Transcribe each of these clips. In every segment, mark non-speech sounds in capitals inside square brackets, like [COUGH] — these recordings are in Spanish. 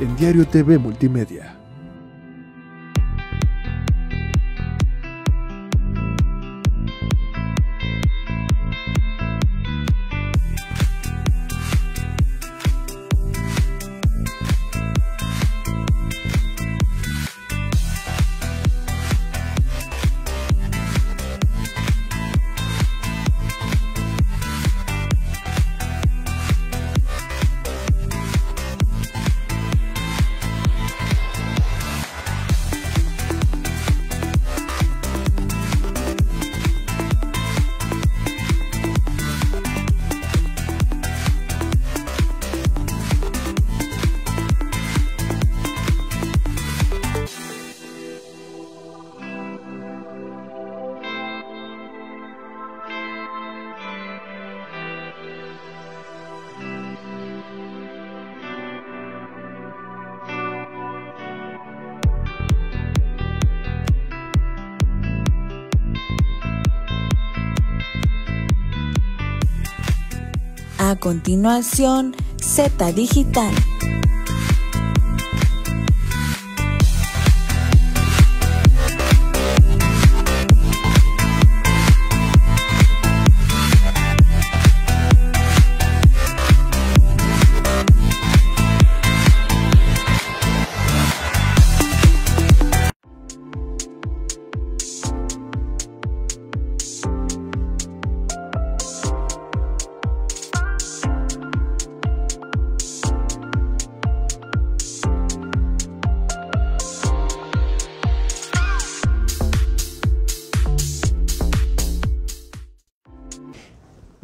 en Diario TV Multimedia. A continuación, Z Digital.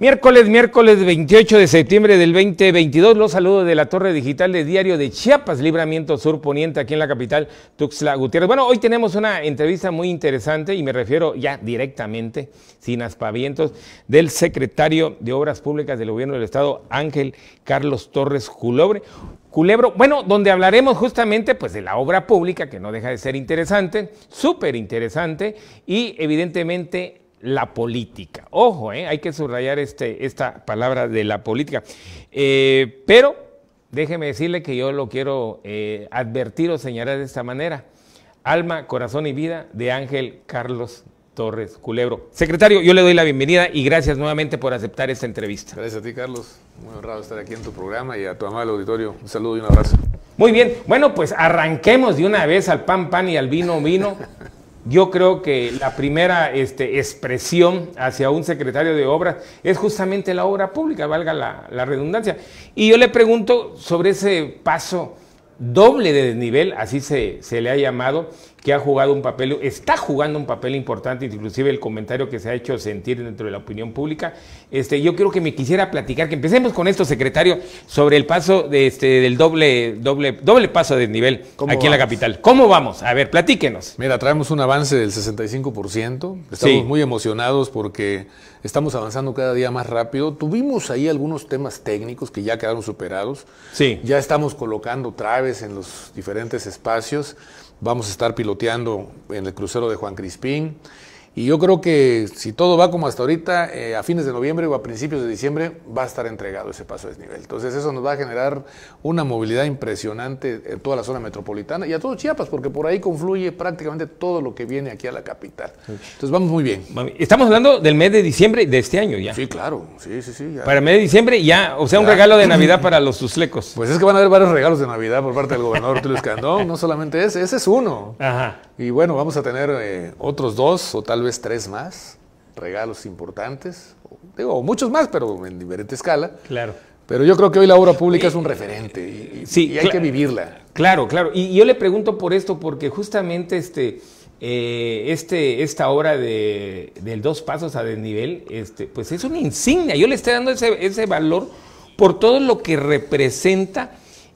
Miércoles, miércoles 28 de septiembre del 2022, los saludos de la Torre Digital de Diario de Chiapas, Libramiento Sur Poniente, aquí en la capital, Tuxtla Gutiérrez. Bueno, hoy tenemos una entrevista muy interesante y me refiero ya directamente, sin aspavientos, del secretario de Obras Públicas del Gobierno del Estado, Ángel Carlos Torres Culebro, bueno, donde hablaremos justamente pues de la obra pública, que no deja de ser interesante, súper interesante, y evidentemente la política. Ojo, ¿eh? hay que subrayar este, esta palabra de la política. Eh, pero déjeme decirle que yo lo quiero eh, advertir o señalar de esta manera. Alma, corazón y vida de Ángel Carlos Torres Culebro. Secretario, yo le doy la bienvenida y gracias nuevamente por aceptar esta entrevista. Gracias a ti, Carlos. Muy honrado estar aquí en tu programa y a tu amable auditorio. Un saludo y un abrazo. Muy bien, bueno, pues arranquemos de una vez al pan, pan y al vino, vino. Yo creo que la primera este, expresión hacia un secretario de Obras es justamente la obra pública, valga la, redundancia. Y yo le pregunto sobre ese paso doble de desnivel, así se le ha llamado, que ha jugado un papel, está jugando un papel importante, inclusive el comentario que se ha hecho sentir dentro de la opinión pública. Este, yo creo que me quisiera platicar, que empecemos con esto, secretario, sobre el paso de este, del doble, doble, doble paso de nivel aquí en la capital. ¿Cómo vamos? A ver, platíquenos. Mira, traemos un avance del 65%, estamos muy emocionados porque estamos avanzando cada día más rápido. Tuvimos ahí algunos temas técnicos que ya quedaron superados. Sí. Ya estamos colocando traves en los diferentes espacios Vamos a estar piloteando en el crucero de Juan Crispín. Y yo creo que si todo va como hasta ahorita, eh, a fines de noviembre o a principios de diciembre va a estar entregado ese paso de desnivel. Entonces eso nos va a generar una movilidad impresionante en toda la zona metropolitana y a todo Chiapas, porque por ahí confluye prácticamente todo lo que viene aquí a la capital. Entonces vamos muy bien. Estamos hablando del mes de diciembre de este año ya. Sí, claro. Sí, sí, sí. Para el mes de diciembre ya, o sea, un regalo de Navidad [LAUGHS] para los suslecos. Pues es que van a haber varios regalos de Navidad por parte del gobernador Tulio Escandón, no solamente ese, ese es uno. Ajá. Y bueno, vamos a tener eh, otros dos o tal tal tres más, regalos importantes, digo, muchos más, pero en diferente escala. Claro. Pero yo creo que hoy la obra pública eh, es un referente y, hay que vivirla. Claro, claro. Y yo le pregunto por esto, porque justamente este, eh, este, esta obra de, del Dos Pasos a Desnivel, este, pues es una insignia. Yo le estoy dando ese, ese valor por todo lo que representa.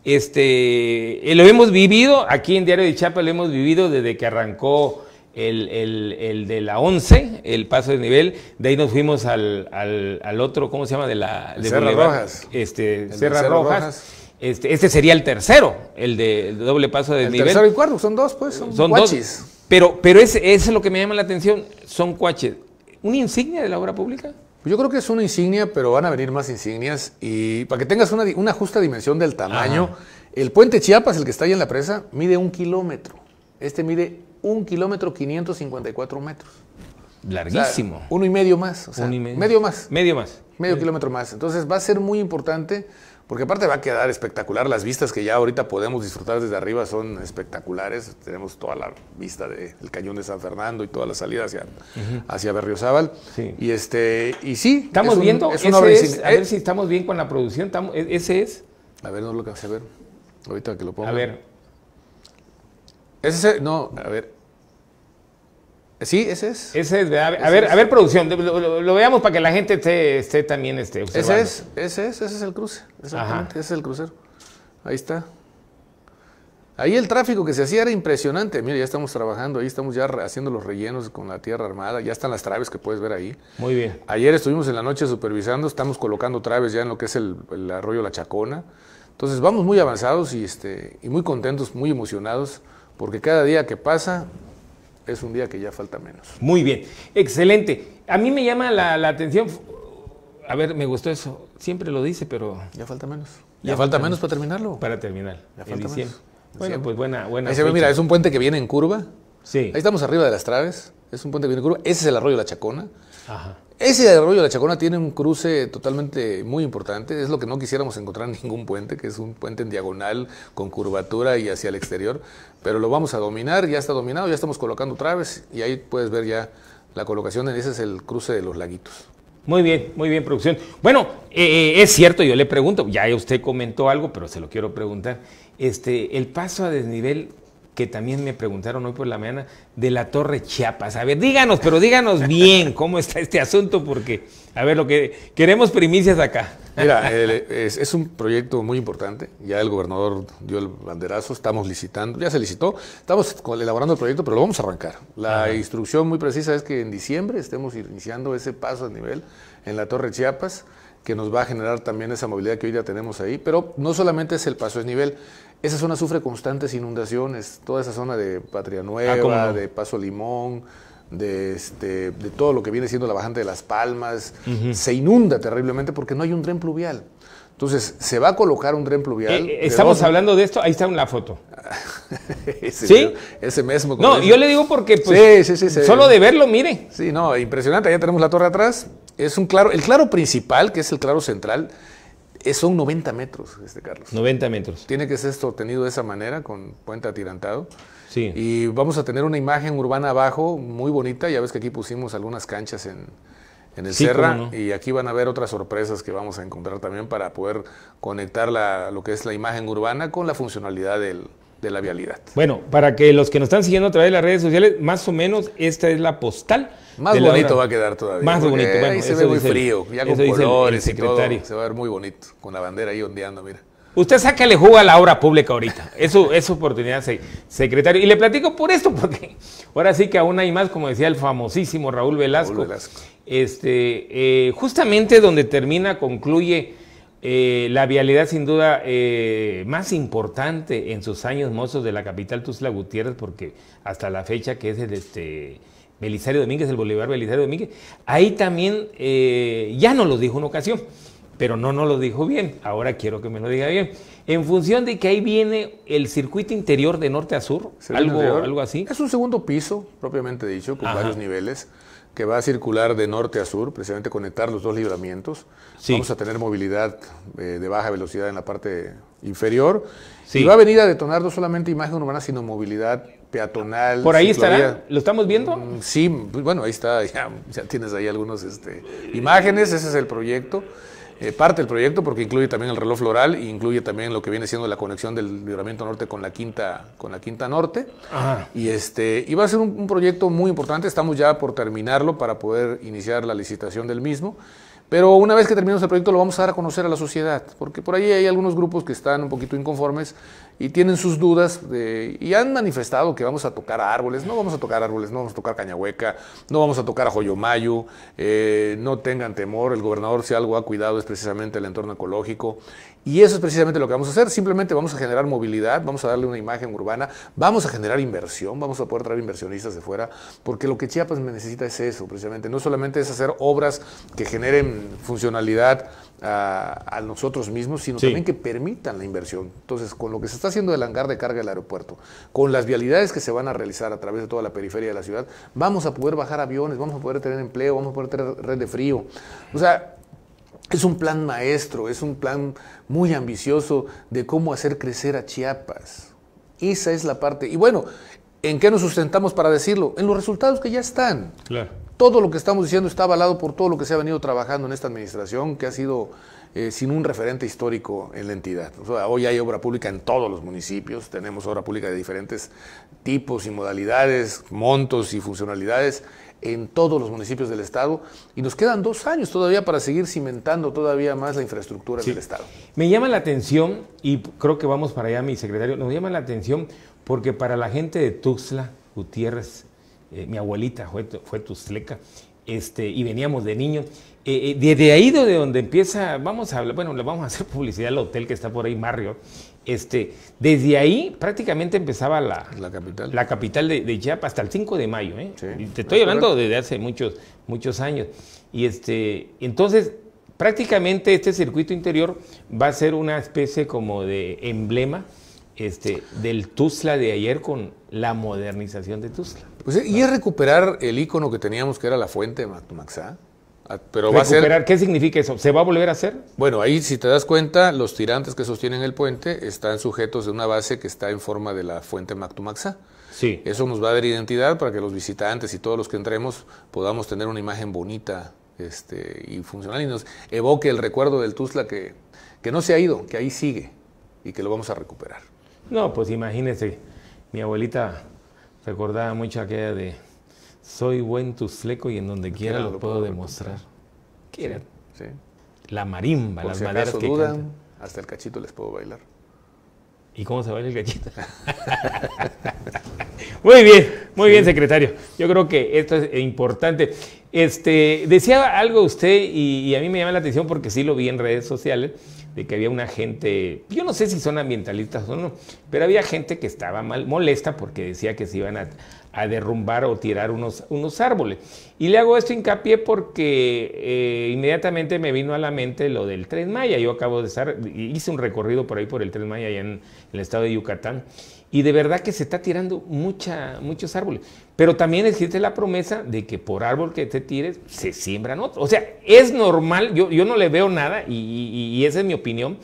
Este, eh, lo hemos vivido, aquí en Diario de Chapa, lo hemos vivido desde que arrancó el, de la 11, el paso de nivel, de ahí nos fuimos al, al, otro, ¿cómo se llama? De la de Rojas. Este, Rojas. Este, este, sería el tercero, el de doble paso de nivel. Tercero y cuarto, son dos, pues, son, Pero, pero es, es lo que me llama la atención, son cuaches. ¿Una insignia de la obra pública? Yo creo que es una insignia, pero van a venir más insignias. Y para que tengas una, una justa dimensión del tamaño, el puente Chiapas, el que está ahí en la presa, mide un kilómetro. Este mide un kilómetro 554 metros. Larguísimo. uno y medio más. O y medio. más. Medio más. Medio kilómetro más. Entonces va a ser muy importante porque aparte va a quedar espectacular. Las vistas que ya ahorita podemos disfrutar desde arriba son espectaculares. Tenemos toda la vista del cañón de San Fernando y toda la salida hacia, hacia Berriozábal. Y, este, y sí. Estamos viendo. a ver si estamos bien con la producción. E-, ese es. A ver, no lo que a ver. Ahorita que lo pongo. A ver. Ese, no, a ver. Sí, ese es. Ese es, A, ver, a ver, producción, lo, veamos para que la gente esté, esté también este, Ese es, ese es, ese es el cruce, exactamente, ese es el crucero. Ahí está. Ahí el tráfico que se hacía era impresionante. Mira, ya estamos trabajando, ahí estamos ya haciendo los rellenos con la tierra armada, ya están las traves que puedes ver ahí. Muy bien. Ayer estuvimos en la noche supervisando, estamos colocando traves ya en lo que es el, arroyo La Chacona. Entonces vamos muy avanzados y, este, y muy contentos, muy emocionados, porque cada día que pasa es un día que ya falta menos. Muy bien, excelente. A mí me llama la, atención, a ver, me gustó eso, siempre lo dice, pero... Ya falta menos. Ya, falta, menos, para terminarlo. Para terminar. Ya falta menos. Bueno, pues buena, buena. mira, es un puente que viene en curva. Sí. Ahí estamos arriba de las traves. Es un puente que viene en curva. Ese es el arroyo de la Chacona. Ajá. Ese desarrollo de la Chacona tiene un cruce totalmente muy importante, es lo que no quisiéramos encontrar en [LAUGHS] ningún puente, que es un puente en diagonal con curvatura y hacia el exterior, pero lo vamos a dominar, ya está dominado, ya estamos colocando traves y ahí puedes ver ya la colocación, ese es el cruce de los laguitos. Muy bien, muy bien, producción. Bueno, eh, eh, es cierto, yo le pregunto, ya usted comentó algo, pero se lo quiero preguntar. Este, el paso a desnivel que también me preguntaron hoy por la mañana de la Torre Chiapas. A ver, díganos, pero díganos bien cómo está este asunto, porque, a ver, lo que queremos primicias acá. Mira, es, un proyecto muy importante. Ya el gobernador dio el banderazo, estamos licitando, ya se licitó, estamos elaborando el proyecto, pero lo vamos a arrancar. La instrucción muy precisa es que en diciembre estemos iniciando ese paso a nivel en la Torre Chiapas que nos va a generar también esa movilidad que hoy ya tenemos ahí. Pero no solamente es el paso nivel, esa zona sufre constantes inundaciones, toda esa zona de Patria ah, Nueva, de Paso Limón, este, de, todo lo que viene siendo la bajante de Las Palmas, se inunda terriblemente porque no hay un tren pluvial. Entonces, se va a colocar un tren pluvial. Eh, eh, estamos hablando de esto, ahí está la foto. [LAUGHS] ese, ¿Sí? Ese mismo. No, yo le digo porque pues, solo de verlo, mire. Sí, no, impresionante. Allá tenemos la torre atrás, es un claro, el claro principal, que es el claro central, es, eh, son 90 metros, este Carlos. 90 metros. Tiene que ser sostenido de esa manera, con puente atirantado. Sí. Y vamos a tener una imagen urbana abajo muy bonita. Ya ves que aquí pusimos algunas canchas en, el sí, y aquí van a ver otras sorpresas que vamos a encontrar también para poder conectar la, lo que es la imagen urbana con la funcionalidad del, de la vialidad. Bueno, para que los que nos están siguiendo a través de las redes sociales, más o menos esta es la postal. Más bonito va a quedar todavía. Más bonito. se ve muy frío, ya con colores y Se va a ver muy bonito, con la bandera ahí ondeando, mira. Usted sácale jugo a la obra pública ahorita. Eso es oportunidad, secretario. Y le platico por esto, porque ahora sí que aún hay más, como decía el famosísimo Raúl Velasco. Raúl Velasco. Este, eh, justamente donde termina, concluye eh, la vialidad sin duda eh, más importante en sus años mozos de la capital Tuzla Gutiérrez, porque hasta la fecha que es el este, Belisario Domínguez, el Bolívar Belisario Domínguez, ahí también eh, ya nos lo dijo en ocasión, pero no nos lo dijo bien, ahora quiero que me lo diga bien. En función de que ahí viene el circuito interior de norte a sur, algo, así. Es un segundo piso, propiamente dicho, con varios niveles que va a circular de norte a sur, precisamente conectar los dos libramientos. Vamos a tener movilidad eh, de baja velocidad en la parte inferior. Y va a venir a detonar no solamente imagen urbana, sino movilidad peatonal. ¿Por ahí estará? ¿Lo estamos viendo? Mm, sí, pues, bueno, ahí está, [LAUGHS] ya, tienes ahí algunas este, imágenes, ese es el proyecto. Eh, parte del proyecto porque incluye también el reloj floral e incluye también lo que viene siendo la conexión del libramiento norte con la quinta, con la quinta norte. Y, este, y va a ser un, un proyecto muy importante, estamos ya por terminarlo para poder iniciar la licitación del mismo. Pero una vez que terminemos el proyecto lo vamos a dar a conocer a la sociedad, porque por ahí hay algunos grupos que están un poquito inconformes y tienen sus dudas y han manifestado que vamos a tocar árboles, no vamos a tocar árboles, no vamos a tocar hueca no vamos a tocar a joyomayo, eh, no tengan temor, el gobernador si algo ha cuidado es precisamente el entorno ecológico y eso es precisamente lo que vamos a hacer. Simplemente vamos a generar movilidad, vamos a darle una imagen urbana, vamos a generar inversión, vamos a poder traer inversionistas de fuera, porque lo que Chiapas necesita es eso, precisamente. No solamente es hacer obras que generen funcionalidad ah, a, nosotros mismos, sino también que permitan la inversión. Entonces, con lo que se está haciendo del hangar de carga del aeropuerto, con las vialidades que se van a realizar a través de toda la periferia de la ciudad, vamos a poder bajar aviones, vamos a poder tener empleo, vamos a poder tener red de frío. O sea, es un plan maestro, es un plan muy ambicioso de cómo hacer crecer a Chiapas. Esa es la parte. Y bueno, ¿en qué nos sustentamos para decirlo? En los resultados que ya están. Todo lo que estamos diciendo está avalado por todo lo que se ha venido trabajando en esta administración, que ha sido eh, sin un referente histórico en la entidad. hoy hay obra pública en todos los municipios, tenemos obra pública de diferentes tipos y modalidades, montos y funcionalidades, en todos los municipios del Estado y nos quedan dos años todavía para seguir cimentando todavía más la infraestructura del Estado. Me llama la atención, y creo que vamos para allá, mi secretario, nos llama la atención porque para la gente de Tuxtla, Gutiérrez, eh, mi abuelita fue, fue tuxtleca, este, y veníamos de niños. Eh, eh, desde ahí de donde empieza, vamos a hablar, bueno, le vamos a hacer [LAUGHS] publicidad al hotel que está por ahí, barrio este, desde ahí prácticamente empezaba la, capital, la capital de, de Chiapas hasta el 5 de mayo. ¿eh? Te estoy hablando desde hace muchos, muchos años. Y este, entonces, prácticamente este circuito interior va a ser una especie como de emblema este, del Tuzla de ayer con la modernización de Tuzla. Pues, y es recuperar el icono que teníamos que era la fuente de Matumaxá? Ah, pero va a ¿Qué significa eso? ¿Se va a volver a hacer? Bueno, ahí si te das cuenta, los tirantes que sostienen el puente están sujetos de una base que está en forma de la fuente Mactumaxá. Sí. Eso nos va a dar identidad para que los visitantes y todos los que entremos podamos tener una imagen bonita este, y funcional y nos evoque el recuerdo del Tuzla que, que no se ha ido, que ahí sigue y que lo vamos a recuperar. No, pues imagínese, mi abuelita recordaba mucho aquella de soy buen tuzleco y en donde quiera lo, puedo, demostrar. Quieren, Sí, La marimba, las si que dudan, hasta el cachito les puedo bailar. ¿Y cómo se baila el cachito? [LAUGHS] muy bien, muy bien, secretario. Yo creo que esto es importante. Este, decía algo usted y, y a mí me llama la atención porque sí lo vi en redes sociales de que había una gente, yo no sé si son ambientalistas o no, pero había gente que estaba mal, molesta porque decía que se iban a, a derrumbar o tirar unos, unos árboles. Y le hago esto hincapié porque eh, inmediatamente me vino a la mente lo del Tren Maya. Yo acabo de estar, hice un recorrido por ahí por el Tren Maya allá en, el estado de Yucatán. Y de verdad que se está tirando mucha, muchos árboles. Pero también existe la promesa de que por árbol que te tires, se siembran otros. O sea, es normal, yo, no le veo nada, y esa es mi opinión,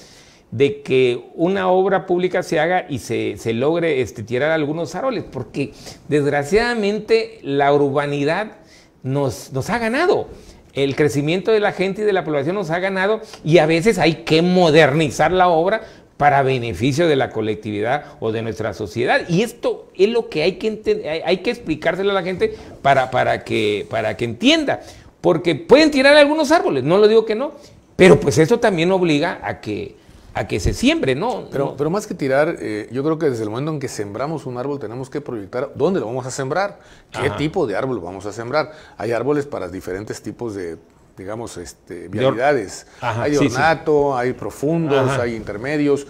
de que una obra pública se haga y se, logre este, tirar algunos árboles, porque desgraciadamente la urbanidad nos, nos ha ganado. El crecimiento de la gente y de la población nos ha ganado y a veces hay que modernizar la obra para beneficio de la colectividad o de nuestra sociedad. Y esto es lo que hay que, hay que explicárselo a la gente para, para, que, para que entienda. Porque pueden tirar algunos árboles, no lo digo que no, pero pues eso también obliga a que, a que se siembre, ¿no? Pero, pero más que tirar, eh, yo creo que desde el momento en que sembramos un árbol tenemos que proyectar dónde lo vamos a sembrar, qué tipo de árbol vamos a sembrar. Hay árboles para diferentes tipos de digamos, este, vialidades. hay ornato, hay profundos, hay intermedios.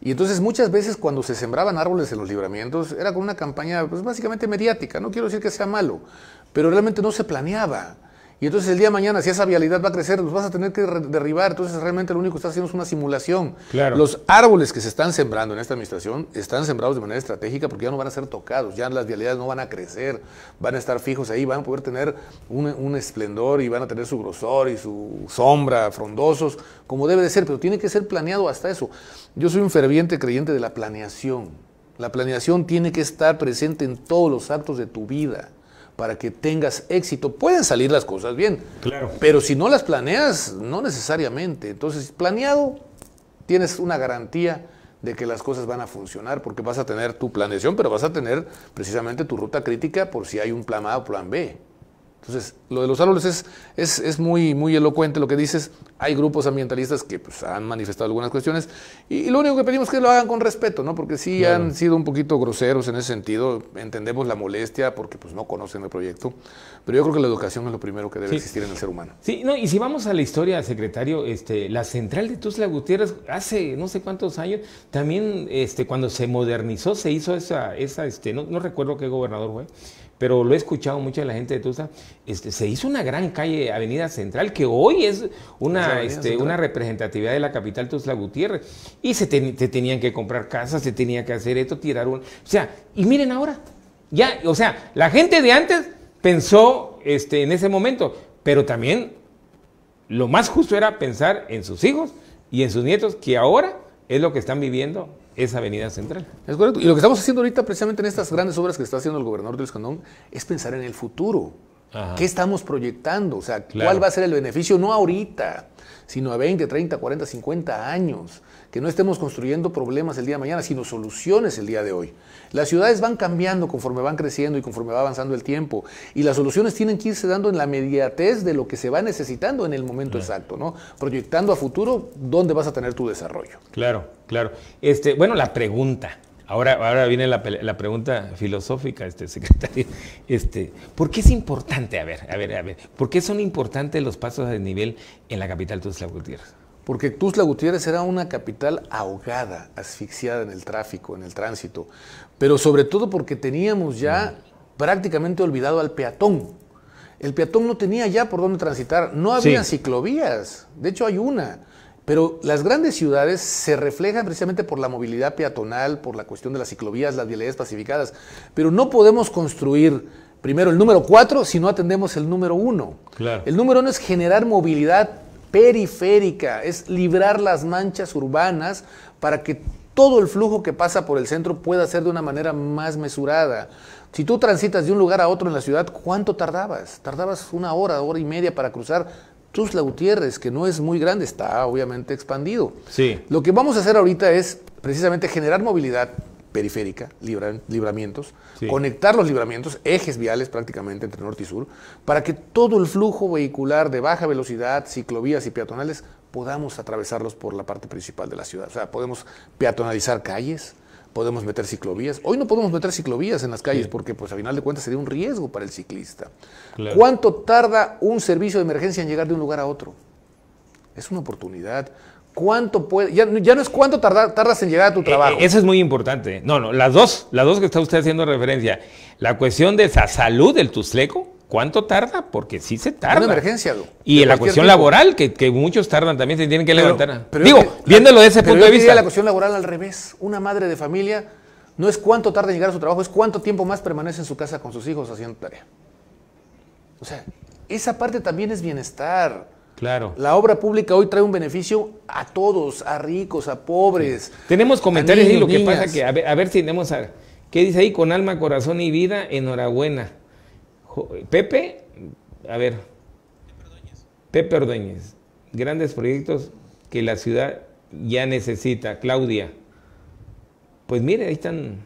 Y entonces muchas veces cuando se sembraban árboles en los libramientos era con una campaña pues, básicamente mediática. No quiero decir que sea malo, pero realmente no se planeaba. Y entonces el día de mañana, si esa vialidad va a crecer, los vas a tener que derribar. Entonces realmente lo único que estás haciendo es una simulación. Los árboles que se están sembrando en esta administración están sembrados de manera estratégica porque ya no van a ser tocados, ya las vialidades no van a crecer, van a estar fijos ahí, van a poder tener un, un esplendor y van a tener su grosor y su sombra, frondosos, como debe de ser, pero tiene que ser planeado hasta eso. Yo soy un ferviente creyente de la planeación. La planeación tiene que estar presente en todos los actos de tu vida para que tengas éxito. Pueden salir las cosas bien, claro. pero si no las planeas, no necesariamente. Entonces, planeado, tienes una garantía de que las cosas van a funcionar, porque vas a tener tu planeación, pero vas a tener precisamente tu ruta crítica por si hay un plan A o plan B. Entonces, lo de los árboles es, es, muy, muy elocuente lo que dices. Hay grupos ambientalistas que pues, han manifestado algunas cuestiones y, lo único que pedimos es que lo hagan con respeto, ¿no? Porque sí han sido un poquito groseros en ese sentido. Entendemos la molestia porque pues, no conocen el proyecto. Pero yo creo que la educación es lo primero que debe existir en el ser humano. Sí, no, y si vamos a la historia, secretario, este, la central de Tuzla Gutiérrez hace no sé cuántos años, también este, cuando se modernizó, se hizo esa, esa este, no, no recuerdo qué gobernador fue pero lo he escuchado mucho de la gente de Tusa, este, se hizo una gran calle, Avenida Central, que hoy es una, este, una representatividad de la capital Tuzla Gutiérrez, y se, tenían que comprar casas, se tenía que hacer esto, tirar un... O sea, y miren ahora, ya, o sea, la gente de antes pensó este, en ese momento, pero también lo más justo era pensar en sus hijos y en sus nietos, que ahora es lo que están viviendo esa avenida central. Es correcto. Y lo que estamos haciendo ahorita, precisamente en estas grandes obras que está haciendo el gobernador de condón, es pensar en el futuro. ¿Qué estamos proyectando? O sea, ¿cuál va a ser el beneficio? No ahorita, sino a 20, 30, 40, 50 años. Que no estemos construyendo problemas el día de mañana, sino soluciones el día de hoy. Las ciudades van cambiando conforme van creciendo y conforme va avanzando el tiempo. Y las soluciones tienen que irse dando en la mediatez de lo que se va necesitando en el momento exacto, ¿no? Proyectando a futuro dónde vas a tener tu desarrollo. Claro, claro. Este, bueno, la pregunta. Ahora, ahora viene la, pregunta filosófica, este secretario. Este, ¿Por qué es importante, a ver, a ver, a ver, por qué son importantes los pasos de nivel en la capital Tuzla Gutiérrez? Porque Tuzla Gutiérrez era una capital ahogada, asfixiada en el tráfico, en el tránsito, pero sobre todo porque teníamos ya mm. prácticamente olvidado al peatón. El peatón no tenía ya por dónde transitar, no había ciclovías, de hecho hay una. Pero las grandes ciudades se reflejan precisamente por la movilidad peatonal, por la cuestión de las ciclovías, las vialidades pacificadas. Pero no podemos construir primero el número cuatro si no atendemos el número uno. El número uno es generar movilidad periférica, es librar las manchas urbanas para que todo el flujo que pasa por el centro pueda ser de una manera más mesurada. Si tú transitas de un lugar a otro en la ciudad, ¿cuánto tardabas? Tardabas una hora, hora y media para cruzar Tusla Gutiérrez, que no es muy grande, está obviamente expandido. Sí. Lo que vamos a hacer ahorita es precisamente generar movilidad periférica, libramientos, conectar los libramientos, ejes viales prácticamente entre norte y sur, para que todo el flujo vehicular de baja velocidad, ciclovías y peatonales podamos atravesarlos por la parte principal de la ciudad. O sea, podemos peatonalizar calles, podemos meter ciclovías. Hoy no podemos meter ciclovías en las calles porque, pues, a final de cuentas sería un riesgo para el ciclista. ¿Cuánto tarda un servicio de emergencia en llegar de un lugar a otro? Es una oportunidad. ¿Cuánto puede? Ya, no es cuánto tardas en llegar a tu eh, trabajo. Eh, eso es muy importante. No, no, las dos, las dos que está usted haciendo referencia. La cuestión de esa salud del Tuzleco ¿Cuánto tarda? Porque sí se tarda. Una emergencia, Y en la cuestión laboral, que, muchos tardan también, se tienen que levantar. Digo, viéndolo de ese punto de vista. la cuestión laboral al revés. Una madre de familia no es cuánto tarda en llegar a su trabajo, es cuánto tiempo más permanece en su casa con sus hijos haciendo tarea. O sea, esa parte también es bienestar. Claro. La obra pública hoy trae un beneficio a todos, a ricos, a pobres. Tenemos comentarios y lo que pasa que, a ver, a ver si tenemos. A, ¿Qué dice ahí? Con alma, corazón y vida, enhorabuena. Pepe, a ver. Pepe Ordóñez. Grandes proyectos que la ciudad ya necesita. Claudia. Pues mire, ahí están.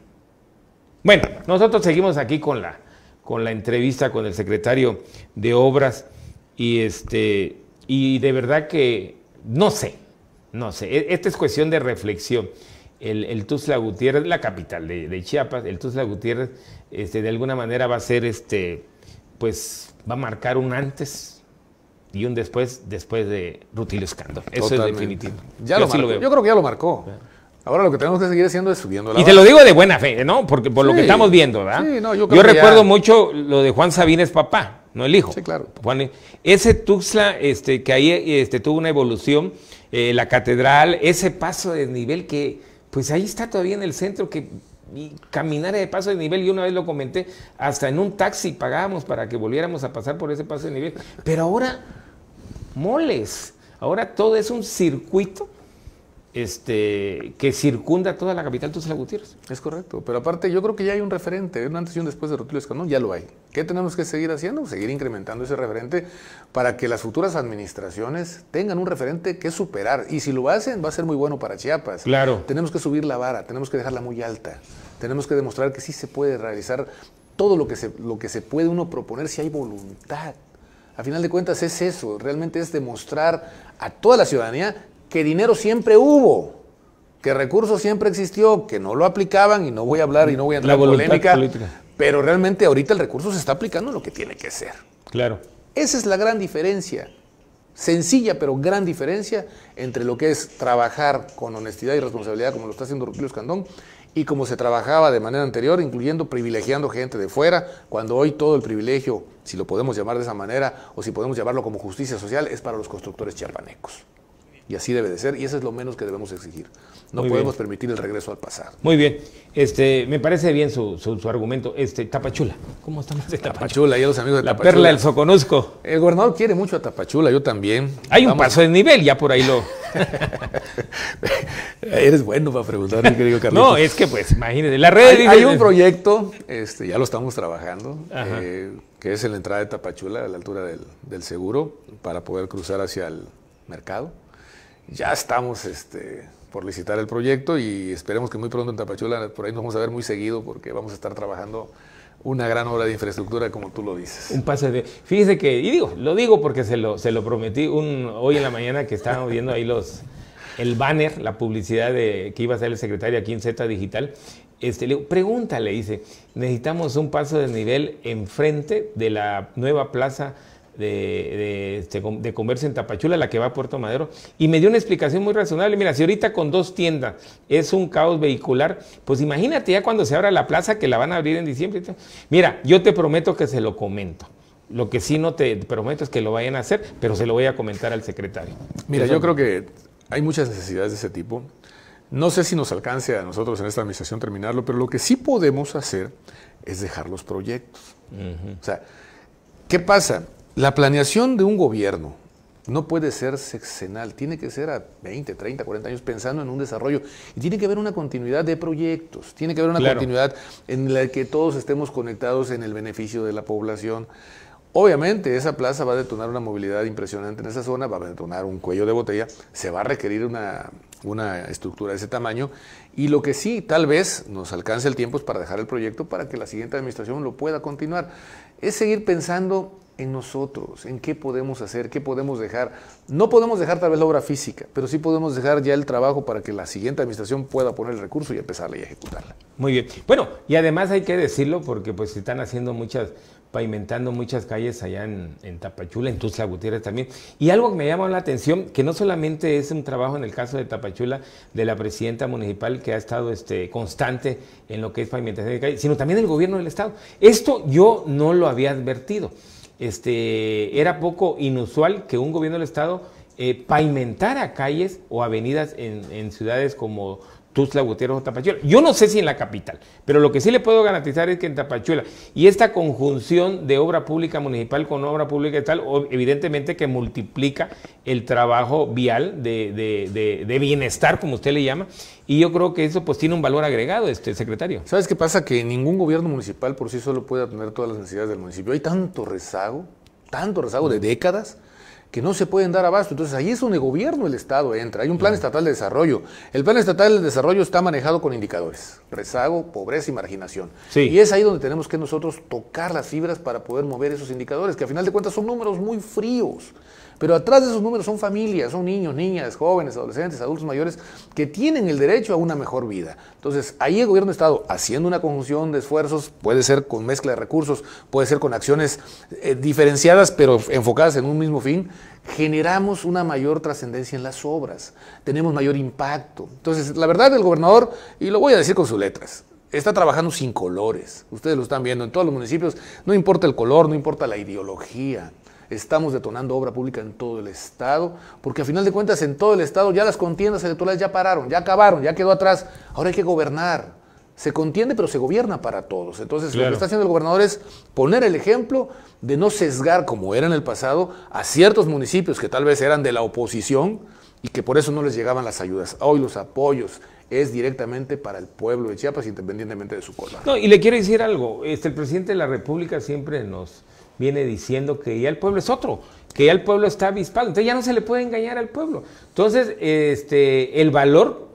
Bueno, nosotros seguimos aquí con la, con la entrevista con el secretario de Obras y este y de verdad que no sé, no sé. E, esta es cuestión de reflexión. El, Tuzla Gutiérrez, la capital de, Chiapas, el Tuzla Gutiérrez, este, de alguna manera va a ser este pues va a marcar un antes y un después después de Rutilio Escándalo. Eso es definitivo. Ya yo, lo, yo creo que ya lo marcó. Ahora lo que tenemos que seguir haciendo es subiendo la Y te lo digo de buena fe, ¿no? Porque por lo que estamos viendo, ¿verdad? Sí, no, yo, recuerdo mucho lo de Juan Sabines papá, no el hijo. Sí, claro. Juan, ese Tuxla este, que ahí este, tuvo una evolución, eh, la catedral, ese paso de nivel que, pues ahí está todavía en el centro que y caminar de paso de nivel. Y una vez lo comenté, hasta en un taxi pagábamos para que volviéramos a pasar por ese paso de nivel. Pero ahora, moles, ahora todo es un circuito este, que circunda toda la capital la Gutiérrez. Es correcto, pero aparte yo creo que ya hay un referente, un antes y un después de Rutilio Escandón, ya lo hay. ¿Qué tenemos que seguir haciendo? Seguir incrementando ese referente para que las futuras administraciones tengan un referente que superar. Y si lo hacen, va a ser muy bueno para Chiapas. Claro. Tenemos que subir la vara, tenemos que dejarla muy alta, tenemos que demostrar que sí se puede realizar todo lo que se, lo que se puede uno proponer si hay voluntad. A final de cuentas es eso, realmente es demostrar a toda la ciudadanía que dinero siempre hubo, que recursos siempre existió, que no lo aplicaban y no voy a hablar y no voy a entrar en polémica, pero realmente ahorita el recurso se está aplicando en lo que tiene que ser. Claro. Esa es la gran diferencia, sencilla pero gran diferencia entre lo que es trabajar con honestidad y responsabilidad como lo está haciendo Rutilio Candón, y como se trabajaba de manera anterior, incluyendo privilegiando gente de fuera, cuando hoy todo el privilegio, si lo podemos llamar de esa manera, o si podemos llamarlo como justicia social, es para los constructores chiapanecos. Y así debe de ser, y eso es lo menos que debemos exigir. No podemos permitir el regreso al pasado. Muy bien, este, me parece bien su, su, argumento. Este, Tapachula, ¿cómo estamos Tapachula? y los amigos de La perla del Soconusco. El gobernador quiere mucho a Tapachula, yo también. Hay un paso de nivel, ya por ahí lo... [LAUGHS] Eres bueno para preguntar, querido No, es que pues, imagínese. la red... Hay, un proyecto, este, ya lo estamos trabajando, eh, que es la entrada de Tapachula, a la altura del, del seguro, para poder cruzar hacia el mercado ya estamos este, por licitar el proyecto y esperemos que muy pronto en Tapachula por ahí nos vamos a ver muy seguido porque vamos a estar trabajando una gran obra de infraestructura como tú lo dices. Un paso de... Fíjese que, y digo, lo digo porque se lo, se lo prometí un, hoy en la mañana que estábamos viendo ahí los el banner, la publicidad de que iba a ser el secretario aquí en Z Digital. Este, le digo, pregúntale, dice, necesitamos un paso de nivel enfrente de la nueva plaza de, este, comercio en Tapachula, la que va a Puerto Madero, y me dio una explicación muy razonable. Mira, si ahorita con dos tiendas es un caos vehicular, pues imagínate ya cuando se abra la plaza que la van a abrir en diciembre. Mira, yo te prometo que se lo comento. Lo que sí no te prometo es que lo vayan a hacer, pero se lo voy a comentar al secretario. Mira, yo creo que hay muchas necesidades de ese tipo. No sé si nos alcance a nosotros en esta administración terminarlo, pero lo que sí podemos hacer es dejar los proyectos. O sea, ¿qué pasa? La planeación de un gobierno no puede ser sexenal, tiene que ser a 20, 30, 40 años pensando en un desarrollo. Y tiene que haber una continuidad de proyectos, tiene que haber una continuidad en la que todos estemos conectados en el beneficio de la población. Obviamente esa plaza va a detonar una movilidad impresionante en esa zona, va a detonar un cuello de botella, se va a requerir una, una estructura de ese tamaño y lo que sí, tal vez nos alcance el tiempo es para dejar el proyecto para que la siguiente administración lo pueda continuar. Es seguir pensando en nosotros, en qué podemos hacer, qué podemos dejar. No podemos dejar tal vez la obra física, pero sí podemos dejar ya el trabajo para que la siguiente administración pueda poner el recurso y empezarla y ejecutarla. Muy bien. Bueno, y además hay que decirlo porque pues se están haciendo muchas, pavimentando muchas calles allá en, Tapachula, en Tuzla Gutiérrez también. Y algo que me llama la atención, que no solamente es un trabajo en el caso de Tapachula de la presidenta municipal que ha estado este, constante en lo que es pavimentación de calles, sino también el gobierno del Estado. Esto yo no lo había advertido este, era poco inusual que un gobierno del Estado eh, pavimentara calles o avenidas en ciudades como Tusla, Gutiérrez o Tapachuela. Yo no sé si en la capital, pero lo que sí le puedo garantizar es que en Tapachuela y esta conjunción de obra pública municipal con obra pública y tal, evidentemente que multiplica el trabajo vial de, de, bienestar, como usted le llama, y yo creo que eso pues tiene un valor agregado, este secretario. ¿Sabes qué pasa? Que ningún gobierno municipal por sí solo puede atender todas las necesidades del municipio. Hay tanto rezago, tanto rezago de décadas que no se pueden dar abasto. Entonces ahí es donde gobierno el Estado entra. Hay un plan estatal de desarrollo. El plan estatal de desarrollo está manejado con indicadores. Rezago, pobreza y marginación. Y es ahí donde tenemos que nosotros tocar las fibras para poder mover esos indicadores, que a final de cuentas son números muy fríos. Pero atrás de esos números son familias, son niños, niñas, jóvenes, adolescentes, adultos mayores que tienen el derecho a una mejor vida. Entonces, ahí el gobierno de Estado, haciendo una conjunción de esfuerzos, puede ser con mezcla de recursos, puede ser con acciones eh, diferenciadas, pero enfocadas en un mismo fin, generamos una mayor trascendencia en las obras, tenemos mayor impacto. Entonces, la verdad, el gobernador, y lo voy a decir con sus letras, está trabajando sin colores. Ustedes lo están viendo en todos los municipios, no importa el color, no importa la ideología estamos detonando obra pública en todo el Estado, porque a final de cuentas en todo el Estado ya las contiendas electorales ya pararon, ya acabaron, ya quedó atrás, ahora hay que gobernar. Se contiende, pero se gobierna para todos. Entonces, lo que está haciendo el gobernador es poner el ejemplo de no sesgar, como era en el pasado, a ciertos municipios que tal vez eran de la oposición y que por eso no les llegaban las ayudas. Hoy los apoyos, es directamente para el pueblo de Chiapas, independientemente de su color. No, y le quiero decir algo, este, el presidente de la República siempre nos viene diciendo que ya el pueblo es otro, que ya el pueblo está avispado, entonces ya no se le puede engañar al pueblo. Entonces, este, el valor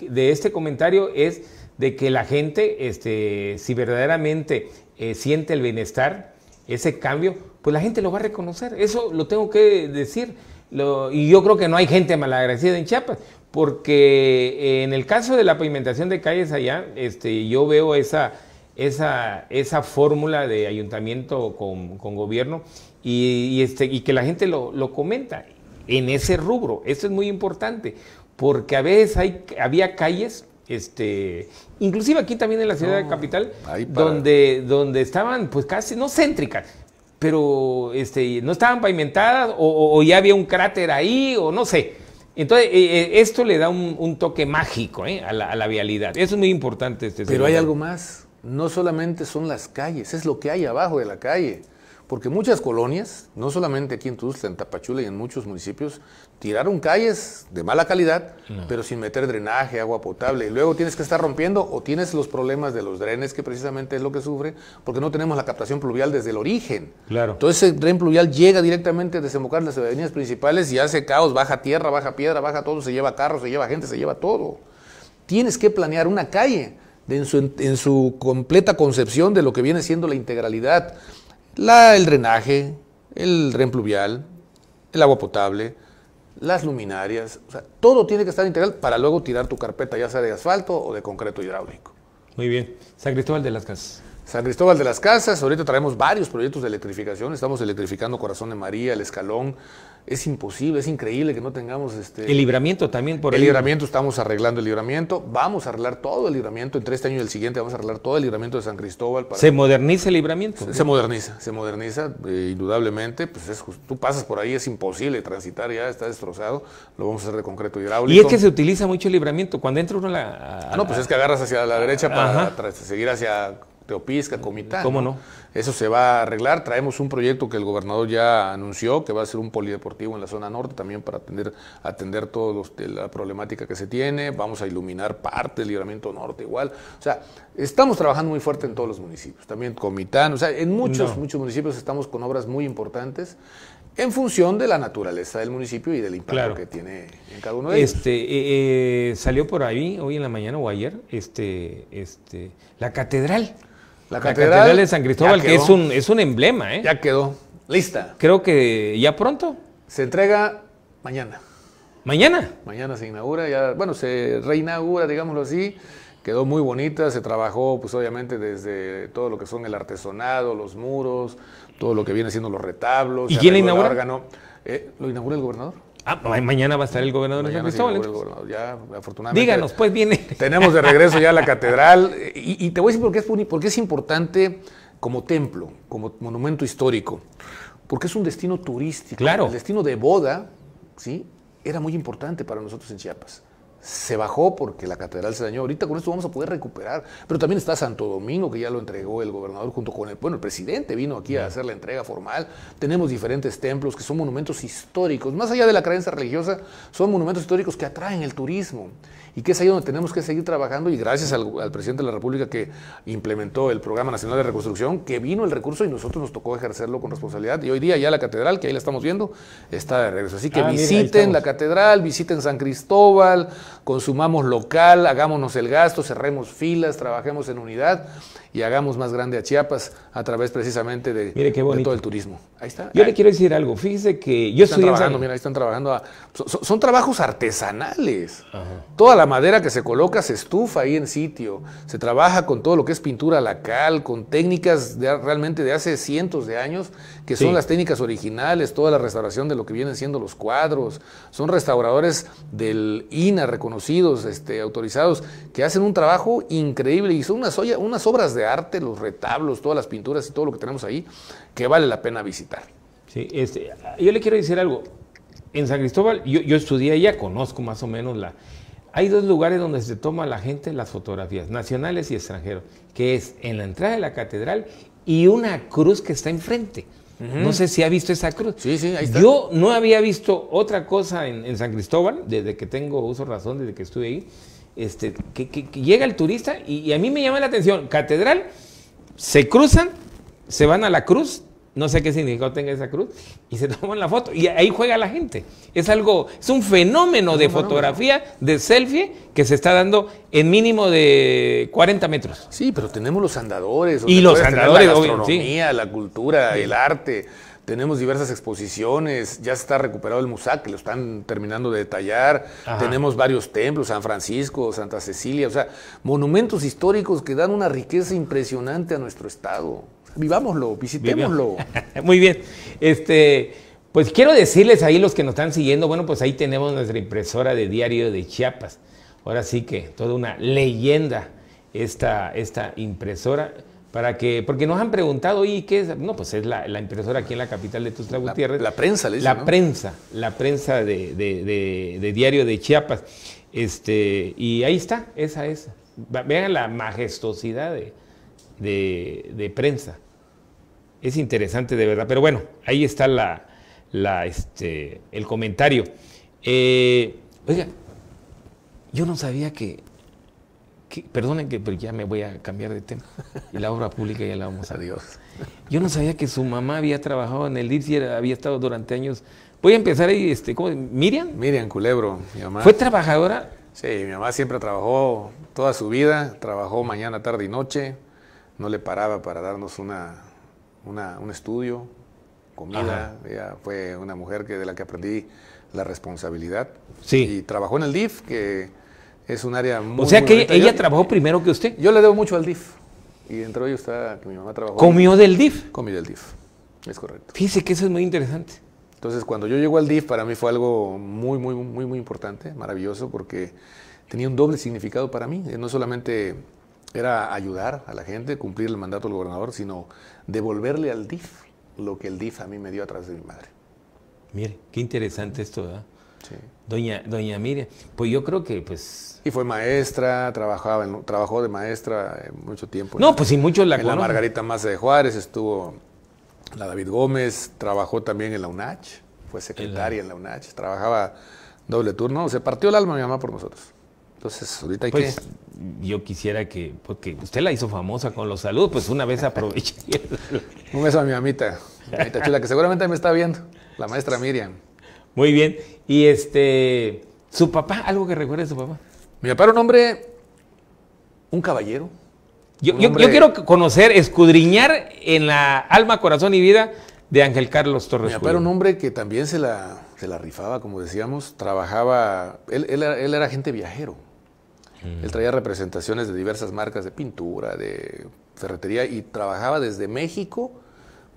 de este comentario es de que la gente, este, si verdaderamente eh, siente el bienestar, ese cambio, pues la gente lo va a reconocer. Eso lo tengo que decir. y yo creo que no hay gente malagradecida en Chiapas, porque eh, en el caso de la pavimentación de calles allá, este, yo veo esa esa, esa fórmula de ayuntamiento con, gobierno y, este, y que la gente lo, lo comenta en ese rubro. eso es muy importante, porque a veces hay, había calles, este, inclusive aquí también en la ciudad de Capital, donde, donde estaban pues casi, no céntricas, pero este, no estaban pavimentadas o, ya había un cráter ahí o no sé. Entonces, eh, eh, esto le da un, toque mágico eh, a, la, a, la, vialidad. Eso es muy importante. Este, pero hay algo más no solamente son las calles, es lo que hay abajo de la calle. Porque muchas colonias, no solamente aquí en Tuzla, en Tapachula y en muchos municipios, tiraron calles de mala calidad, pero sin meter drenaje, agua potable. Y luego tienes que estar rompiendo o tienes los problemas de los drenes, que precisamente es lo que sufre, porque no tenemos la captación pluvial desde el origen. Claro. Entonces el dren pluvial llega directamente a desembocar las avenidas principales y hace caos, baja tierra, baja piedra, baja todo, se lleva carros, se lleva gente, se lleva todo. Tienes que planear una calle en, su, completa concepción de lo que viene siendo la integralidad, la, el drenaje, el ren pluvial, el agua potable, las luminarias, o sea, todo tiene que estar integral para luego tirar tu carpeta, ya sea de asfalto o de concreto hidráulico. Muy bien. San Cristóbal de las Casas. San Cristóbal de las Casas, ahorita traemos varios proyectos de electrificación, estamos electrificando Corazón de María, El Escalón, es imposible, es increíble que no tengamos este. El libramiento también por El libramiento, estamos arreglando el libramiento. Vamos a arreglar todo el libramiento. Entre este año y el siguiente vamos a arreglar todo el libramiento de San Cristóbal. ¿Se moderniza el libramiento? Se, moderniza, se moderniza, eh, indudablemente. Pues tú pasas por ahí, es imposible transitar ya, está destrozado. Lo vamos a hacer de concreto hidráulico. Y es que se utiliza mucho el libramiento. Cuando entra uno la. ah, no, pues es que agarras hacia la derecha para seguir hacia Teopisca, Comitán. ¿Cómo no? Eso se va a arreglar. Traemos un proyecto que el gobernador ya anunció, que va a ser un polideportivo en la zona norte también para atender, atender toda la problemática que se tiene. Vamos a iluminar parte del libramiento norte igual. O sea, estamos trabajando muy fuerte en todos los municipios, también Comitán. O sea, en muchos, muchos municipios estamos con obras muy importantes en función de la naturaleza del municipio y del impacto que tiene en cada uno de ellos. Este, eh, eh, salió por ahí hoy en la mañana o ayer este, este, la catedral. La catedral, de San Cristóbal, que es un, es un emblema, ¿eh? Ya quedó. Lista. Creo que ya pronto. Se entrega mañana. ¿Mañana? Mañana se inaugura, ya, bueno, se reinaugura, digámoslo así. Quedó muy bonita, se trabajó, pues obviamente, desde todo lo que son el artesonado, los muros, todo lo que viene siendo los retablos. ¿Y quién la inaugura? Eh, lo inaugura el gobernador. Ah, pues, mañana va a estar el gobernador afortunadamente. Díganos, pues viene. [LAUGHS] Tenemos de regreso ya la [LAUGHS] catedral. Y, te voy a decir por qué, es, es importante como templo, como monumento histórico. Porque es un destino turístico. Claro. El destino de boda, ¿sí? Era muy importante para nosotros en Chiapas se bajó porque la catedral se dañó. Ahorita con esto vamos a poder recuperar. Pero también está Santo Domingo, que ya lo entregó el gobernador junto con el, bueno, el presidente vino aquí a hacer la entrega formal. Tenemos diferentes templos que son monumentos históricos. Más allá de la creencia religiosa, son monumentos históricos que atraen el turismo y que es ahí donde tenemos que seguir trabajando y gracias al, presidente de la República que implementó el Programa Nacional de Reconstrucción, que vino el recurso y nosotros nos tocó ejercerlo con responsabilidad y hoy día ya la catedral, que ahí la estamos viendo, está de regreso. Así que ah, visiten la catedral, visiten San Cristóbal, consumamos local, hagámonos el gasto, cerremos filas, trabajemos en unidad y hagamos más grande a Chiapas a través precisamente de, todo el turismo. Ahí está. Yo le quiero decir algo. Fíjese que yo estoy trabajando, mira, ahí están trabajando. son, trabajos artesanales. Toda la la madera que se coloca se estufa ahí en sitio, se trabaja con todo lo que es pintura la cal, con técnicas de, realmente de hace cientos de años, que son las técnicas originales, toda la restauración de lo que vienen siendo los cuadros, son restauradores del INA reconocidos, este, autorizados, que hacen un trabajo increíble y son unas, obras de arte, los retablos, todas las pinturas y todo lo que tenemos ahí, que vale la pena visitar. Sí, este, yo le quiero decir algo. En San Cristóbal, yo, yo estudié allá, conozco más o menos la, hay dos lugares donde se toma la gente las fotografías, nacionales y extranjeros, que es en la entrada de la catedral y una cruz que está enfrente. No sé si ha visto esa cruz. Yo no había visto otra cosa en, San Cristóbal, desde que tengo uso razón, desde que estuve ahí, este, que, llega el turista y, a mí me llama la atención, catedral, se cruzan, se van a la cruz, no sé qué significado tenga esa cruz. Y se [LAUGHS] toman la foto. Y ahí juega la gente. Es algo, es un fenómeno de fotografía, de selfie, que se está dando en mínimo de 40 metros. Sí, pero tenemos los andadores. Y los andadores, la gastronomía, la cultura, el arte. Tenemos diversas exposiciones, ya se está recuperado el Musac, que lo están terminando de detallar. Tenemos varios templos, San Francisco, Santa Cecilia, o sea, monumentos históricos que dan una riqueza impresionante a nuestro estado vivámoslo, visitémoslo. [LAUGHS] Muy bien. Este, pues quiero decirles ahí los que nos están siguiendo, bueno, pues ahí tenemos nuestra impresora de diario de Chiapas. Ahora sí que toda una leyenda esta, esta impresora. Para que, porque nos han preguntado, y ¿qué es? No, pues es la, impresora aquí en la capital de Tuxtla Gutiérrez. La, prensa, le La prensa, la prensa de, Diario de Chiapas. Este, y ahí está, esa es. Vean la majestuosidad de, prensa es interesante de verdad. Pero bueno, ahí está la, este, el comentario. Eh, oiga, yo no sabía que, Perdonen que ya me voy a cambiar de tema. Y la obra pública ya la vamos a Adiós. Yo no sabía que su mamá había trabajado en el DIPS y había estado durante años. Voy a empezar ahí, este, ¿cómo? ¿Miriam? Miriam Culebro, mi mamá. ¿Fue trabajadora? Sí, mi mamá siempre trabajó toda su vida, trabajó mañana, tarde y noche, no le paraba para darnos una, una, un estudio, comida. Ella fue una mujer que, de la que aprendí la responsabilidad. Sí. Y trabajó en el DIF, que es un área muy... O sea que ella trabajó primero que usted. Yo le debo mucho al DIF. Y dentro de está que mi mamá trabajó... ¿Comió del DIF? comió del DIF, es correcto. Fíjese que eso es muy interesante. Entonces, cuando yo llego al DIF, para mí fue algo muy, muy, muy, muy importante, maravilloso, porque tenía un doble significado para mí. No solamente era ayudar a la gente, cumplir el mandato del gobernador, sino devolverle al DIF lo que el DIF a mí me dio a través de mi madre. Mire, qué interesante esto, ¿verdad? Sí. Doña, doña Mire, pues yo creo que pues... Y fue maestra, trabajaba trabajó de maestra eh, mucho tiempo. No, pues sí, mucho la En la Margarita Maza de Juárez estuvo la David Gómez, trabajó también en la UNACH, fue secretaria en la UNACH, trabajaba doble turno, se partió el alma mi mamá por nosotros. Entonces, ahorita hay que... Pues, yo quisiera que, porque pues, usted la hizo famosa con los saludos, pues una vez aproveche. [LAUGHS] Un beso a mi mamita, mi que seguramente me está viendo, la maestra Miriam. Muy bien. Y este, su papá, algo que recuerde de su papá. Mi papá era un hombre, un caballero. Yo, quiero conocer, escudriñar en la alma, corazón y vida de Ángel Carlos Torres. Mi papá era un hombre que también se la, la rifaba, como decíamos, trabajaba, él, él, él, era gente viajero, él traía representaciones de diversas marcas de pintura, de ferretería y trabajaba desde México,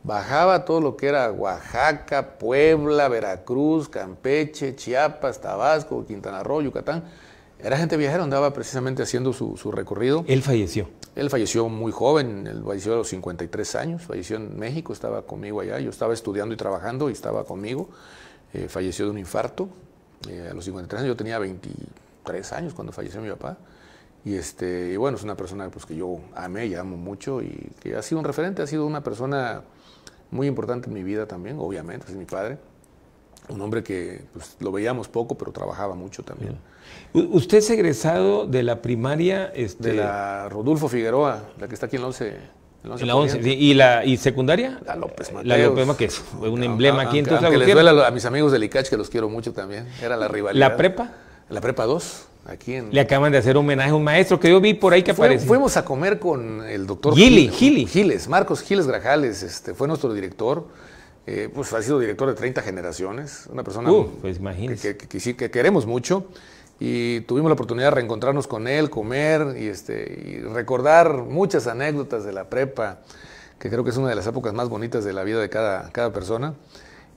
bajaba todo lo que era Oaxaca, Puebla, Veracruz, Campeche, Chiapas, Tabasco, Quintana Roo, Yucatán. Era gente viajera, andaba precisamente haciendo su, recorrido. Él falleció. Él falleció muy joven, él falleció a los 53 años, falleció en México, estaba conmigo allá, yo estaba estudiando y trabajando y estaba conmigo. Eh, falleció de un infarto eh, a los 53 años, yo tenía 20, tres años cuando falleció mi papá. Y, este, y bueno, es una persona pues, que yo amé y amo mucho y que ha sido un referente, ha sido una persona muy importante en mi vida también, obviamente, es mi padre. Un hombre que pues, lo veíamos poco, pero trabajaba mucho también. Mm. ¿Usted es egresado de la primaria? Este... De la Rodulfo Figueroa, la que está aquí en la 11. la ¿Y, la, ¿Y secundaria? La López Mateos. La López Mateos, que es un emblema aquí. Entonces, les duela a mis amigos del ICACH, que los quiero mucho también. Era la rivalidad. ¿La prepa? la prepa 2. Aquí en... Le acaban de hacer homenaje a un maestro que yo vi por ahí que aparece. Fuimos a comer con el doctor Gili, Giles, Marcos Giles Grajales, este, fue nuestro director. Eh, pues ha sido director de 30 generaciones, una persona uh, pues, que, queremos mucho y tuvimos la oportunidad de reencontrarnos con él, comer y, este, y recordar muchas anécdotas de la prepa, que creo que es una de las épocas más bonitas de la vida de cada, cada persona.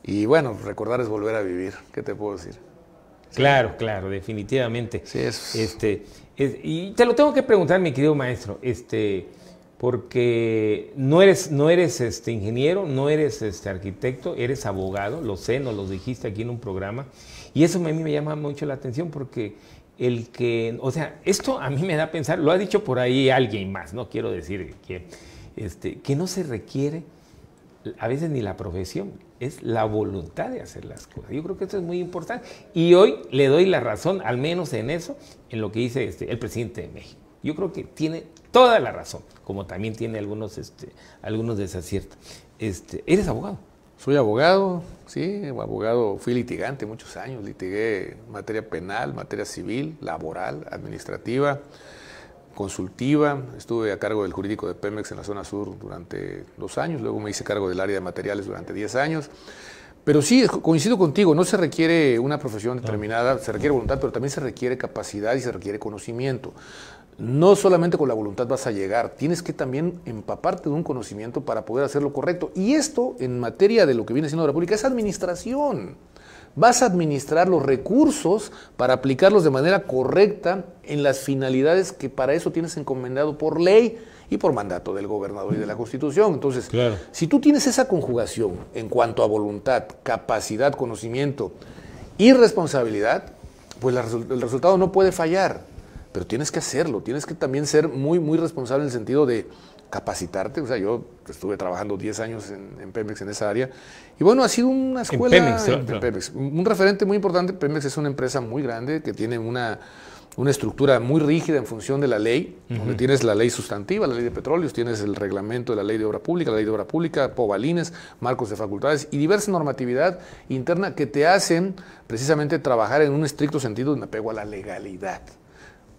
Y bueno, recordar es volver a vivir, ¿qué te puedo decir? Claro, claro, definitivamente. Este, y te lo tengo que preguntar, mi querido maestro, este, porque no eres, no eres este, ingeniero, no eres este, arquitecto, eres abogado, lo sé, nos lo dijiste aquí en un programa, y eso a mí me llama mucho la atención porque el que, o sea, esto a mí me da a pensar, lo ha dicho por ahí alguien más, no quiero decir que, este, que no se requiere a veces ni la profesión, es la voluntad de hacer las cosas. Yo creo que esto es muy importante. Y hoy le doy la razón, al menos en eso, en lo que dice este, el presidente de México. Yo creo que tiene toda la razón, como también tiene algunos, este, algunos desaciertos. Este, ¿Eres abogado? Soy abogado, sí, abogado, fui litigante muchos años, litigué materia penal, materia civil, laboral, administrativa consultiva, estuve a cargo del jurídico de Pemex en la zona sur durante dos años, luego me hice cargo del área de materiales durante diez años. Pero sí, coincido contigo, no se requiere una profesión determinada, se requiere voluntad, pero también se requiere capacidad y se requiere conocimiento. No solamente con la voluntad vas a llegar, tienes que también empaparte de un conocimiento para poder hacer lo correcto. Y esto en materia de lo que viene siendo la República es administración vas a administrar los recursos para aplicarlos de manera correcta en las finalidades que para eso tienes encomendado por ley y por mandato del gobernador y de la Constitución. Entonces, si tú tienes esa conjugación en cuanto a voluntad, capacidad, conocimiento y responsabilidad, pues el resultado no puede fallar, pero tienes que hacerlo, tienes que también ser muy, muy responsable en el sentido de capacitarte. O sea, yo estuve trabajando 10 años en, Pemex en esa área. Y bueno, ha sido una escuela. En Pemex, Un referente muy importante. Pemex es una empresa muy grande que tiene una, estructura muy rígida en función de la ley, donde tienes la ley sustantiva, la ley de petróleos, tienes el reglamento de la ley de obra pública, la ley de obra pública, pobalines, marcos de facultades y diversa normatividad interna que te hacen precisamente trabajar en un estricto sentido en apego a la legalidad.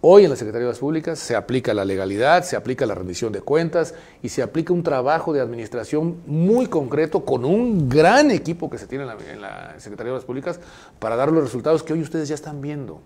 Hoy en la Secretaría de Obras Públicas se aplica la legalidad, se aplica la rendición de cuentas y se aplica un trabajo de administración muy concreto con un gran equipo que se tiene en la, Secretaría de Obras Públicas para dar los resultados que hoy ustedes ya están viendo.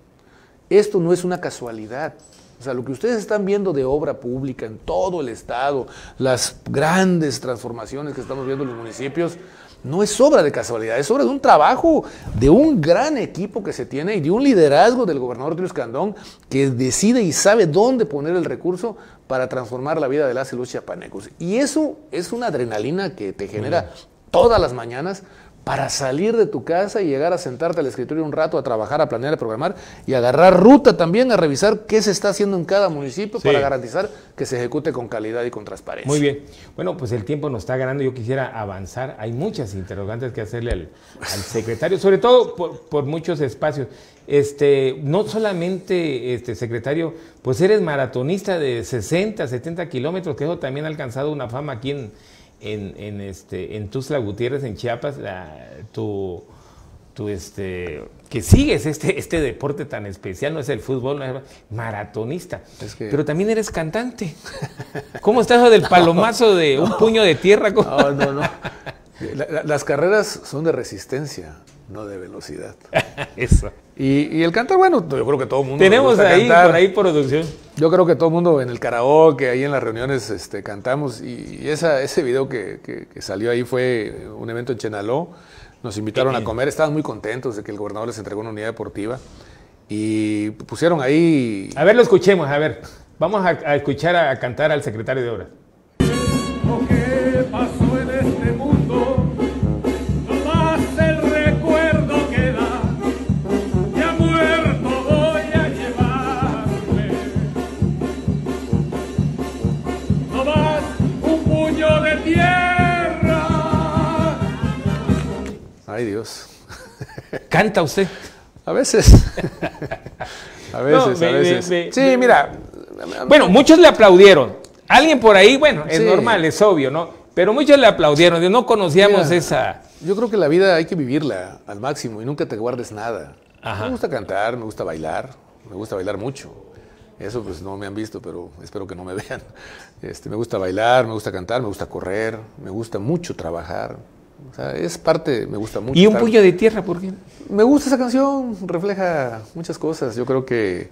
Esto no es una casualidad. O sea, lo que ustedes están viendo de obra pública en todo el estado, las grandes transformaciones que estamos viendo en los municipios, no es obra de casualidad, es obra de un trabajo, de un gran equipo que se tiene y de un liderazgo del gobernador Luis Candón que decide y sabe dónde poner el recurso para transformar la vida de las y panecos Y eso es una adrenalina que te genera todas las mañanas para salir de tu casa y llegar a sentarte al escritorio un rato a trabajar, a planear, a programar y agarrar ruta también a revisar qué se está haciendo en cada municipio para garantizar que se ejecute con calidad y con transparencia. Muy bien. Bueno, pues el tiempo nos está ganando. Yo quisiera avanzar. Hay muchas interrogantes que hacerle al, secretario, sobre todo por, muchos espacios. Este, no solamente, este secretario, pues eres maratonista de 60, 70 kilómetros, que eso también ha alcanzado una fama aquí en en, en, este, en Tuzla Gutiérrez, en Chiapas, la, tu, tu este, que sigues este, este deporte tan especial, no es el fútbol, no es maratonista, pero también eres cantante. ¿Cómo estás del [LAUGHS] palomazo de un puño de tierra? No, no, no. las carreras son de resistencia, no de velocidad. [LAUGHS] eso. Y, el cantar, bueno, yo creo que todo el mundo. Tenemos ahí, por ahí producción. Yo creo que todo el mundo en el karaoke, ahí en las reuniones, este, cantamos. Y, ese video que, salió ahí fue un evento en Chenaló. Nos invitaron a comer, estaban muy contentos de que el gobernador les entregó una unidad deportiva. Y pusieron ahí. A ver, lo escuchemos, a ver. Vamos a, escuchar a cantar al secretario de Obras. Ay Dios. ¿Canta usted? A veces. a veces, a veces. sí, mira. Bueno, muchos le aplaudieron. Alguien por ahí, bueno, es normal, es obvio, ¿no? Pero muchos le aplaudieron, no conocíamos esa... Yo creo que la vida hay que vivirla al máximo y nunca te guardes nada. Me gusta cantar, me gusta bailar, me gusta bailar mucho. Eso pues no me han visto, pero espero que no me [LAUGHS] vean. Este, me gusta bailar, me gusta cantar, me gusta correr, me gusta mucho trabajar, o sea, es parte, me gusta mucho. ¿Y un puño de tierra? ¿Por qué? Me gusta esa canción, refleja muchas cosas. Yo creo que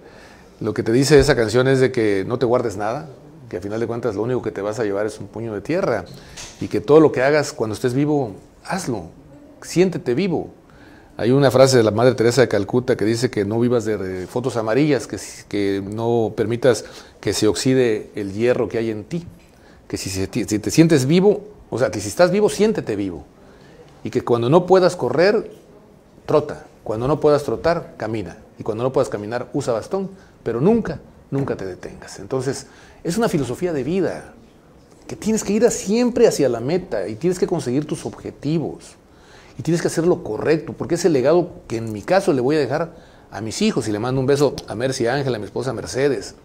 lo que te dice esa canción es de que no te guardes nada, que a final de cuentas lo único que te vas a llevar es un puño de tierra y que todo lo que hagas cuando estés vivo, hazlo, siéntete vivo. Hay una frase de la Madre Teresa de Calcuta que dice que no vivas de fotos amarillas, que, no permitas que se oxide el hierro que hay en ti, que si, si te sientes vivo, o sea, que si estás vivo, siéntete vivo. Y que cuando no puedas correr, trota. Cuando no puedas trotar, camina. Y cuando no puedas caminar, usa bastón. Pero nunca, nunca te detengas. Entonces, es una filosofía de vida que tienes que ir siempre hacia la meta y tienes que conseguir tus objetivos y tienes que hacer lo correcto, porque es el legado que en mi caso le voy a dejar a mis hijos y le mando un beso a Mercy Ángela, a mi esposa Mercedes.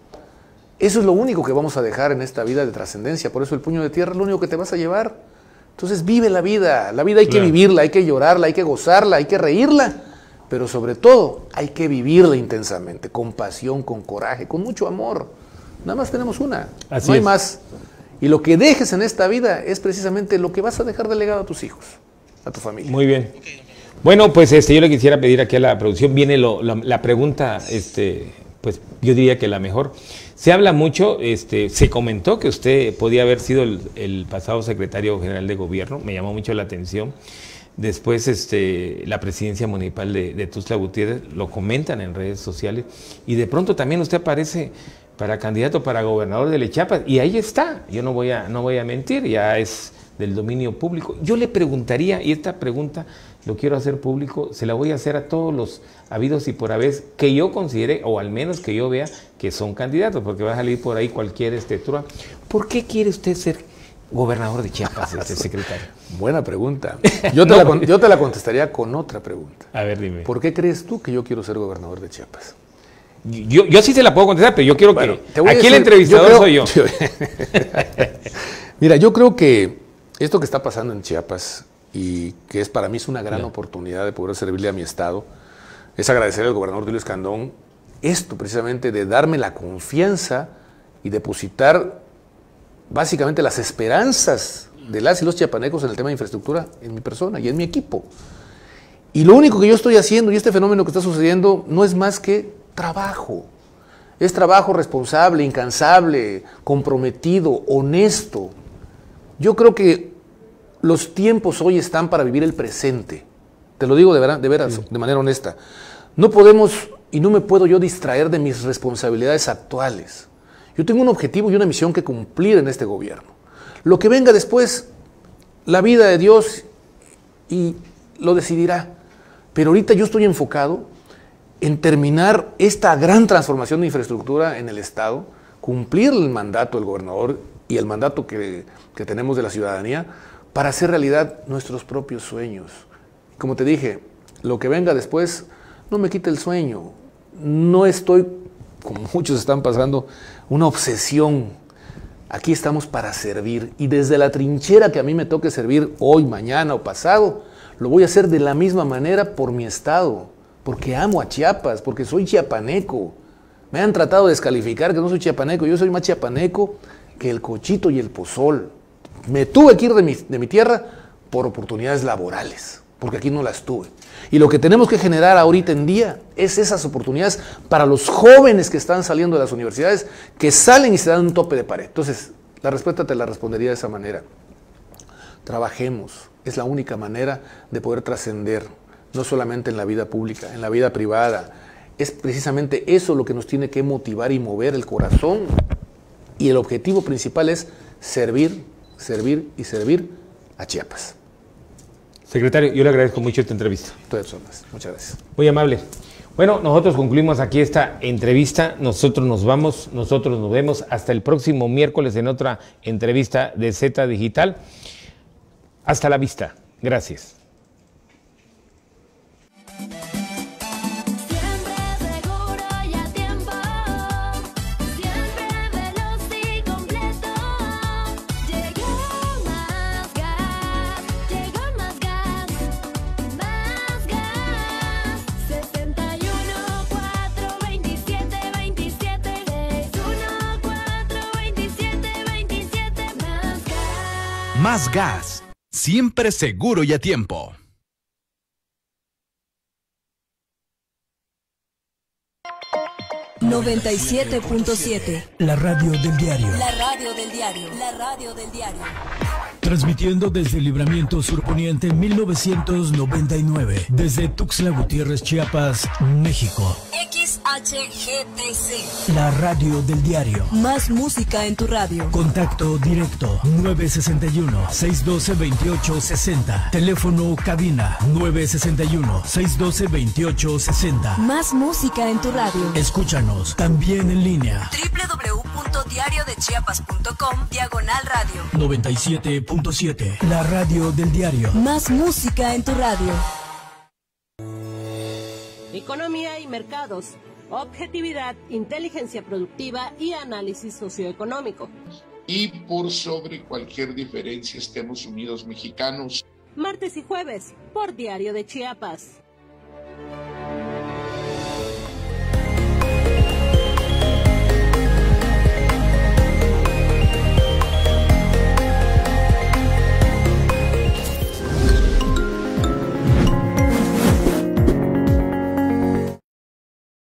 Eso es lo único que vamos a dejar en esta vida de trascendencia, por eso el puño de tierra es lo único que te vas a llevar. Entonces vive la vida, la vida hay que vivirla, hay que llorarla, hay que gozarla, hay que reírla, pero sobre todo hay que vivirla intensamente, con pasión, con coraje, con mucho amor. Nada más tenemos una, no hay más. Y lo que dejes en esta vida es precisamente lo que vas a dejar de legado a tus hijos, a tu familia. Muy bien. Bueno, pues este, yo le quisiera pedir aquí a la producción, viene lo, la, la pregunta, este, pues yo diría que la mejor. Se habla mucho, este, se comentó que usted podía haber sido el, pasado secretario general de gobierno, me llamó mucho la atención. Después este, la presidencia municipal de, de Tuzla Gutiérrez lo comentan en redes sociales y de pronto también usted aparece para candidato para gobernador de Lechapas y ahí está, yo no voy a, no voy a mentir, ya es del dominio público. Yo le preguntaría, y esta pregunta lo quiero hacer público, se la voy a hacer a todos los habidos y por haber que yo considere, o al menos que yo vea, que son candidatos, porque va a salir por ahí cualquier este ¿Por qué quiere usted ser gobernador de Chiapas, este [LAUGHS] secretario? Buena pregunta. [LAUGHS] Pues. Yo te, la, contestaría con otra pregunta. A ver, dime. ¿Por qué crees tú que yo quiero ser gobernador de Chiapas? Yo, sí se la puedo contestar, pero yo quiero que. Aquí el entrevistador soy yo. [LAUGHS] Mira, yo creo que esto que está pasando en Chiapas y que es para mí es una gran oportunidad de poder servirle a mi Estado, es agradecer al gobernador Luis Candón esto precisamente de darme la confianza y depositar básicamente las esperanzas de las y los chiapanecos en el tema de infraestructura en mi persona y en mi equipo. Y lo único que yo estoy haciendo y este fenómeno que está sucediendo no es más que trabajo. Es trabajo responsable, incansable, comprometido, honesto. Yo creo que los tiempos hoy están para vivir el presente. Te lo digo de, verdad, de veras, de manera honesta. No podemos y no me puedo yo distraer de mis responsabilidades actuales. Yo tengo un objetivo y una misión que cumplir en este gobierno. Lo que venga después, la vida de Dios y lo decidirá. Pero ahorita yo estoy enfocado en terminar esta gran transformación de infraestructura en el Estado, cumplir el mandato del gobernador y el mandato que, que tenemos de la ciudadanía para hacer realidad nuestros propios sueños. Como te dije, lo que venga después no me quita el sueño, no estoy, como muchos están pasando, una obsesión. Aquí estamos para servir y desde la trinchera que a mí me toque servir hoy, mañana o pasado, lo voy a hacer de la misma manera por mi estado, porque amo a Chiapas, porque soy chiapaneco. Me han tratado de descalificar que no soy chiapaneco, yo soy más chiapaneco que el cochito y el pozol. Me tuve que ir de mi, de mi tierra por oportunidades laborales porque aquí no las tuve. Y lo que tenemos que generar ahorita en día es esas oportunidades para los jóvenes que están saliendo de las universidades, que salen y se dan un tope de pared. Entonces, la respuesta te la respondería de esa manera. Trabajemos, es la única manera de poder trascender, no solamente en la vida pública, en la vida privada. Es precisamente eso lo que nos tiene que motivar y mover el corazón. Y el objetivo principal es servir, servir y servir a Chiapas. Secretario, yo le agradezco mucho esta entrevista. Todas Muchas gracias. Muy amable. Bueno, nosotros concluimos aquí esta entrevista. Nosotros nos vamos, nosotros nos vemos hasta el próximo miércoles en otra entrevista de Z Digital. Hasta la vista. Gracias. Más gas. Siempre seguro y a tiempo. ¡97.7! La radio del diario. La radio del diario. La radio del diario. Transmitiendo desde Libramiento Surponiente 1999, desde Tuxtla Gutiérrez, Chiapas, México. XHGTC. La radio del diario. Más música en tu radio. Contacto directo 961-612-2860. Teléfono cabina 961-612-2860. Más música en tu radio. Escúchanos también en línea. www.diariodechiapas.com Diagonal Radio 97 la radio del diario. Más música en tu radio. Economía y mercados, objetividad, inteligencia productiva y análisis socioeconómico. Y por sobre cualquier diferencia estemos unidos mexicanos. Martes y jueves, por Diario de Chiapas.